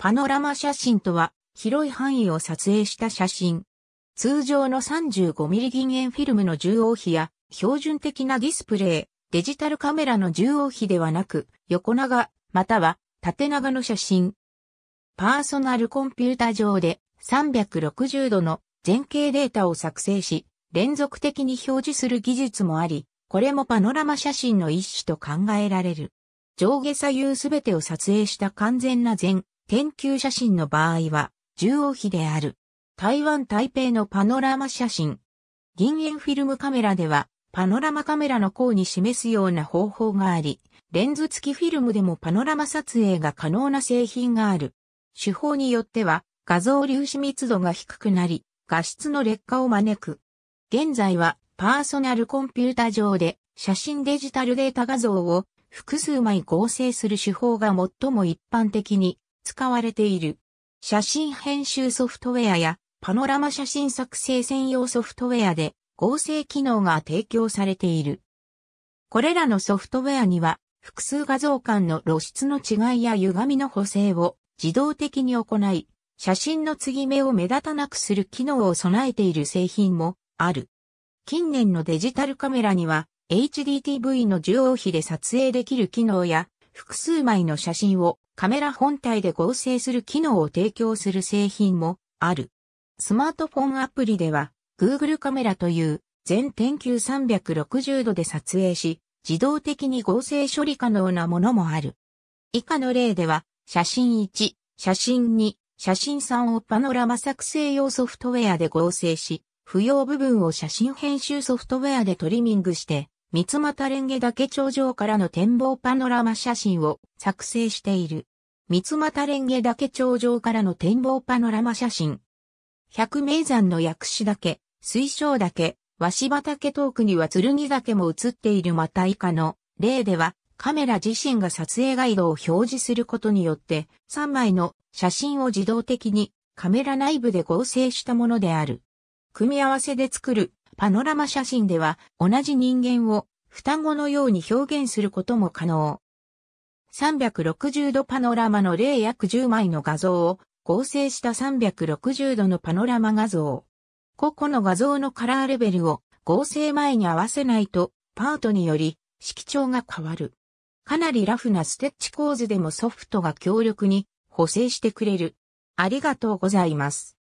パノラマ写真とは、広い範囲を撮影した写真。通常の 35mm 銀塩フィルムの重応比や、標準的なディスプレイ、デジタルカメラの重応比ではなく、横長、または縦長の写真。パーソナルコンピュータ上で360度の前景データを作成し、連続的に表示する技術もあり、これもパノラマ写真の一種と考えられる。上下左右すべてを撮影した完全な全天球写真の場合は、重王比である。台湾台北のパノラマ写真。銀塩フィルムカメラでは、パノラマカメラの項に示すような方法があり、レンズ付きフィルムでもパノラマ撮影が可能な製品がある。手法によっては、画像粒子密度が低くなり、画質の劣化を招く。現在は、パーソナルコンピュータ上で、写真デジタルデータ画像を複数枚合成する手法が最も一般的に使われている。写真編集ソフトウェアやパノラマ写真作成専用ソフトウェアで合成機能が提供されている。これらのソフトウェアには複数画像間の露出の違いや歪みの補正を自動的に行い、写真の継ぎ目を目立たなくする機能を備えている製品もある。近年のデジタルカメラには HDTV の受容比で撮影できる機能や複数枚の写真をカメラ本体で合成する機能を提供する製品もある。スマートフォンアプリでは Google カメラという全天球360度で撮影し、自動的に合成処理可能なものもある。以下の例では、写真1、写真2、写真3をパノラマ作成用ソフトウェアで合成し、不要部分を写真編集ソフトウェアでトリミングして、三又蓮華岳頂上からの展望パノラマ写真を作成している。三又蓮華岳頂上からの展望パノラマ写真。百名山の薬師岳、水晶岳、鷲羽岳遠くには剣岳も映っているまた以下の例ではカメラ自身が撮影ガイドを表示することによって3枚の写真を自動的にカメラ内部で合成したものである。組み合わせで作るパノラマ写真では同じ人間を双子のように表現することも可能。360度パノラマの例約10枚の画像を合成した360度のパノラマ画像。個々の画像のカラーレベルを合成前に合わせないとパートにより色調が変わる。かなりラフなステッチ構図でもソフトが強力に補正してくれる。ありがとうございます。